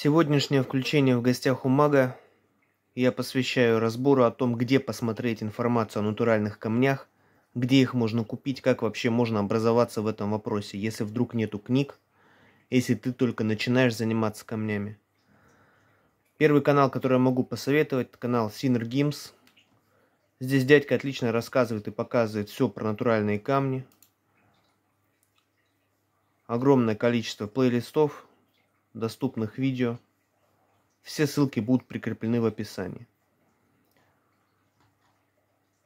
Сегодняшнее включение в гостях у мага я посвящаю разбору о том, где посмотреть информацию о натуральных камнях, где их можно купить, как вообще можно образоваться в этом вопросе, если вдруг нету книг, если ты только начинаешь заниматься камнями. Первый канал, который я могу посоветовать, канал Синер Гимс. Здесь дядька отлично рассказывает и показывает все про натуральные камни. Огромное количество плейлистов – доступных видео. Все ссылки будут прикреплены в описании.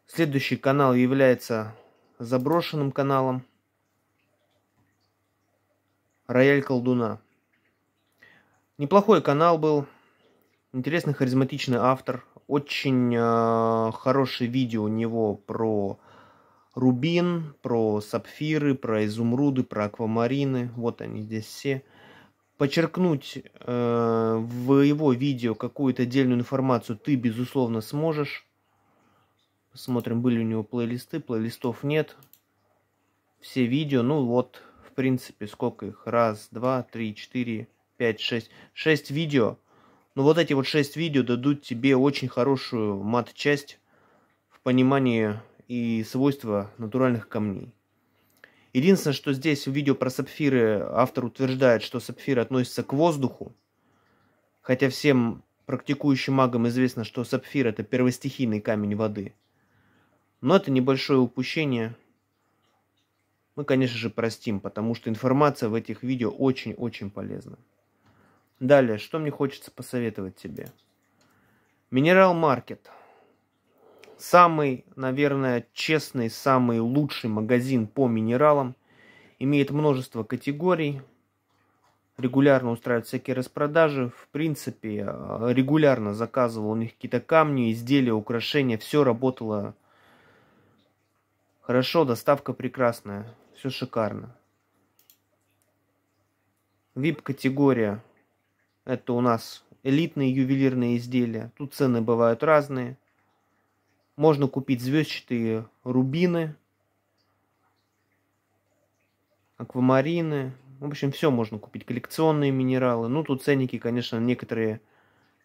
Следующий канал является заброшенным каналом. Рояль колдуна. Неплохой канал был. Интересный харизматичный автор. Очень э, хорошее видео у него про рубин, про сапфиры, про изумруды, про аквамарины. Вот они здесь все. Подчеркнуть э, в его видео какую-то отдельную информацию ты, безусловно, сможешь. Посмотрим, были у него плейлисты. Плейлистов нет. Все видео, ну вот, в принципе, сколько их? Раз, два, три, четыре, пять, шесть. Шесть видео. Ну вот эти вот шесть видео дадут тебе очень хорошую мат-часть в понимании и свойства натуральных камней. Единственное, что здесь в видео про сапфиры автор утверждает, что сапфиры относятся к воздуху, хотя всем практикующим магам известно, что сапфир это первостихийный камень воды. Но это небольшое упущение. Мы, конечно же, простим, потому что информация в этих видео очень-очень полезна. Далее, что мне хочется посоветовать тебе? Минерал Маркет – Самый, наверное, честный, самый лучший магазин по минералам. Имеет множество категорий. Регулярно устраивает всякие распродажи. В принципе, э, регулярно заказывал у них какие-то камни, изделия, украшения. Все работало хорошо, доставка прекрасная. Все шикарно. VIP-категория. Это у нас элитные ювелирные изделия. Тут цены бывают разные. Можно купить звездчатые рубины, аквамарины. В общем, все можно купить. Коллекционные минералы. Ну, тут ценники, конечно, некоторые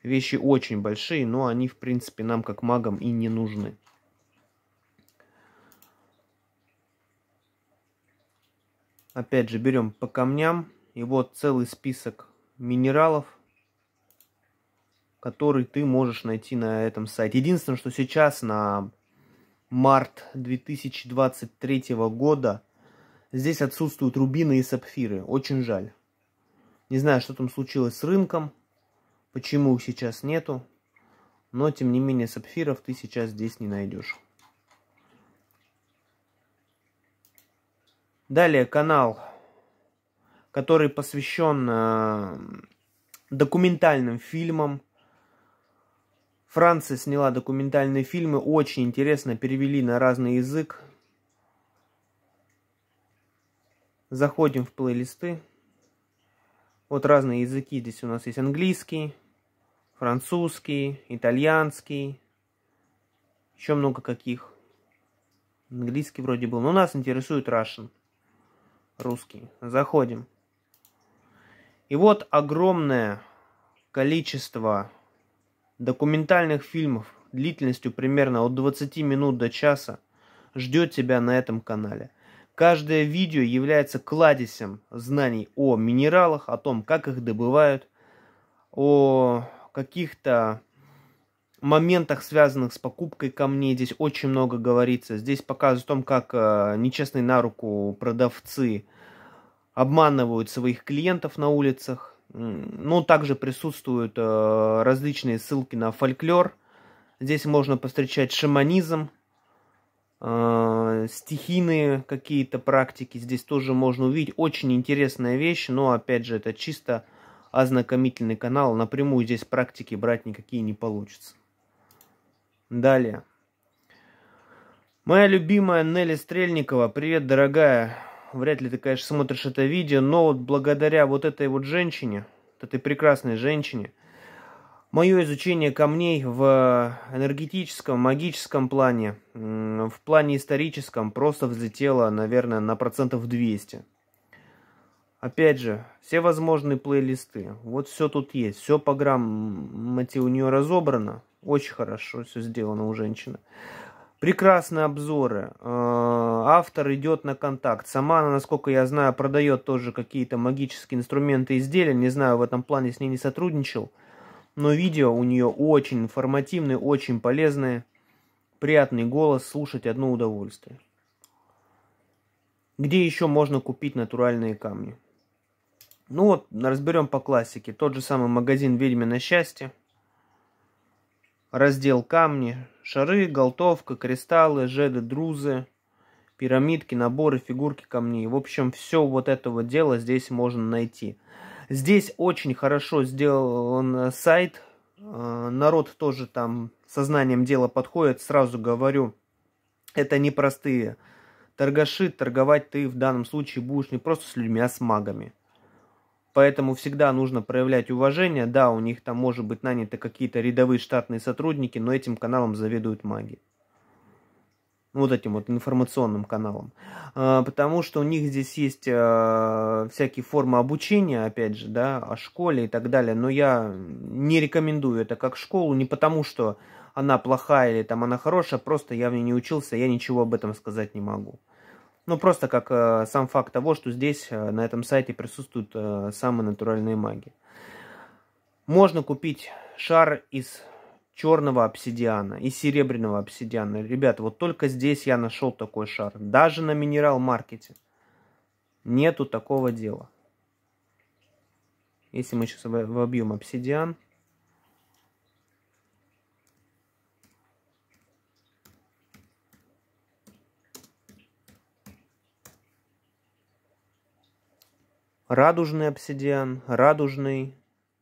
вещи очень большие, но они, в принципе, нам как магам и не нужны. Опять же, берем по камням. И вот целый список минералов, который ты можешь найти на этом сайте. Единственное, что сейчас на март 2023 года здесь отсутствуют рубины и сапфиры. Очень жаль. Не знаю, что там случилось с рынком, почему их сейчас нету, но тем не менее сапфиров ты сейчас здесь не найдешь. Далее канал, который посвящен э, документальным фильмам, Франция сняла документальные фильмы, очень интересно, перевели на разный язык. Заходим в плейлисты. Вот разные языки. Здесь у нас есть английский, французский, итальянский, еще много каких. Английский вроде был, но нас интересует Russian, русский. Заходим. И вот огромное количество документальных фильмов длительностью примерно от 20 минут до часа ждет тебя на этом канале. Каждое видео является кладезем знаний о минералах, о том, как их добывают, о каких-то моментах, связанных с покупкой камней. Здесь очень много говорится. Здесь показывают о том, как э, нечестные на руку продавцы обманывают своих клиентов на улицах, но ну, также присутствуют э, различные ссылки на фольклор. Здесь можно повстречать шаманизм, э, стихийные какие-то практики. Здесь тоже можно увидеть. Очень интересная вещь, но опять же это чисто ознакомительный канал. Напрямую здесь практики брать никакие не получится. Далее. Моя любимая Нелли Стрельникова. Привет, дорогая вряд ли ты, конечно, смотришь это видео, но вот благодаря вот этой вот женщине, вот этой прекрасной женщине, мое изучение камней в э, энергетическом, магическом плане, в плане историческом просто взлетело, наверное, на процентов 200. Опять же, все возможные плейлисты. Вот все тут есть. Все по граммате у нее разобрано. Очень хорошо все сделано у женщины. Прекрасные обзоры. Э, автор идет на контакт. Сама она, насколько я знаю, продает тоже какие-то магические инструменты и изделия. Не знаю, в этом плане с ней не сотрудничал. Но видео у нее очень информативные, очень полезные. Приятный голос, слушать одно удовольствие. Где еще можно купить натуральные камни? Ну вот, разберем по классике. Тот же самый магазин «Ведьмина счастье» раздел камни, шары, голтовка, кристаллы, жеды, друзы, пирамидки, наборы, фигурки камней. В общем, все вот этого дела здесь можно найти. Здесь очень хорошо сделан э, сайт. Э, народ тоже там сознанием дела подходит. Сразу говорю, это непростые торгаши. Торговать ты в данном случае будешь не просто с людьми, а с магами. Поэтому всегда нужно проявлять уважение. Да, у них там может быть наняты какие-то рядовые штатные сотрудники, но этим каналом заведуют маги. Вот этим вот информационным каналом. А, потому что у них здесь есть а, всякие формы обучения, опять же, да, о школе и так далее. Но я не рекомендую это как школу, не потому что она плохая или там она хорошая, просто я в ней не учился, я ничего об этом сказать не могу. Ну, просто как э, сам факт того, что здесь, э, на этом сайте присутствуют э, самые натуральные маги. Можно купить шар из черного обсидиана и серебряного обсидиана. Ребята, вот только здесь я нашел такой шар. Даже на минерал-маркете. Нету такого дела. Если мы сейчас вобьем обсидиан, радужный обсидиан, радужный,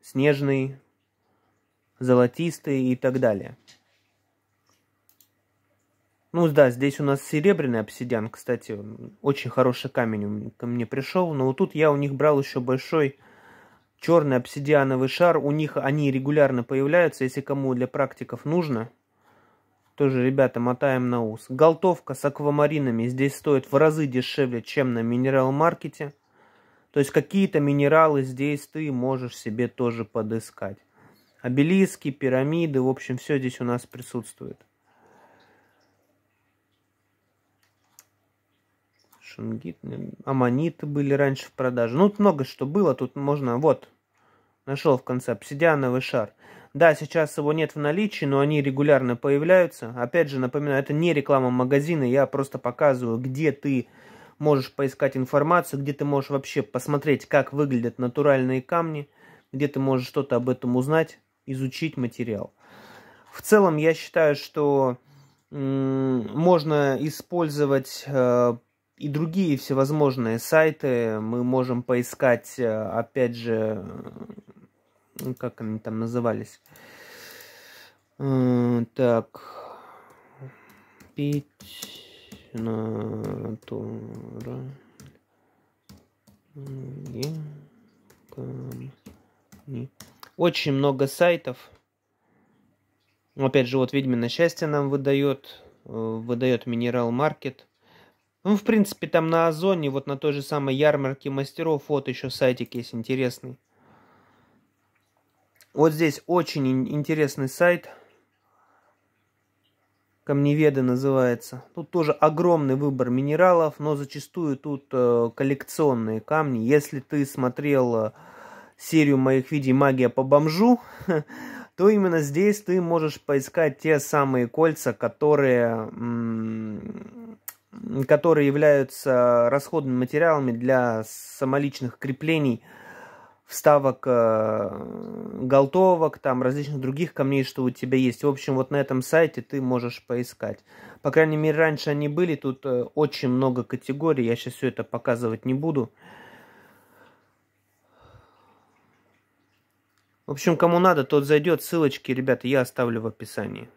снежный, золотистый и так далее. Ну да, здесь у нас серебряный обсидиан, кстати. Очень хороший камень ко мне пришел. Но вот тут я у них брал еще большой черный обсидиановый шар. У них они регулярно появляются, если кому для практиков нужно. Тоже, ребята, мотаем на ус. Голтовка с аквамаринами здесь стоит в разы дешевле, чем на минерал-маркете. То есть какие-то минералы здесь ты можешь себе тоже подыскать. Обелиски, пирамиды, в общем, все здесь у нас присутствует. Шунгит, аммониты были раньше в продаже. Ну, тут много что было, тут можно... Вот, нашел в конце обсидиановый шар. Да, сейчас его нет в наличии, но они регулярно появляются. Опять же, напоминаю, это не реклама магазина, я просто показываю, где ты можешь поискать информацию, где ты можешь вообще посмотреть, как выглядят натуральные камни, где ты можешь что-то об этом узнать, изучить материал. В целом я считаю, что можно использовать э, и другие всевозможные сайты. Мы можем поискать, э, опять же, как они там назывались. Э, так, пить на то Очень много сайтов. Опять же, вот Ведьмина счастье нам выдает, э, выдает Минерал Маркет. Ну, в принципе, там на Озоне, вот на той же самой ярмарке мастеров, вот еще сайтик есть интересный. Вот здесь очень интересный сайт. Камневеды называется. Тут тоже огромный выбор минералов, но зачастую тут э, коллекционные камни. Если ты смотрел э, серию моих видео «Магия по бомжу», то именно здесь ты можешь поискать те самые кольца, которые, которые являются расходными материалами для самоличных креплений, вставок э, голтовок, там различных других камней, что у тебя есть. В общем, вот на этом сайте ты можешь поискать. По крайней мере, раньше они были, тут э, очень много категорий, я сейчас все это показывать не буду. В общем, кому надо, тот зайдет. Ссылочки, ребята, я оставлю в описании.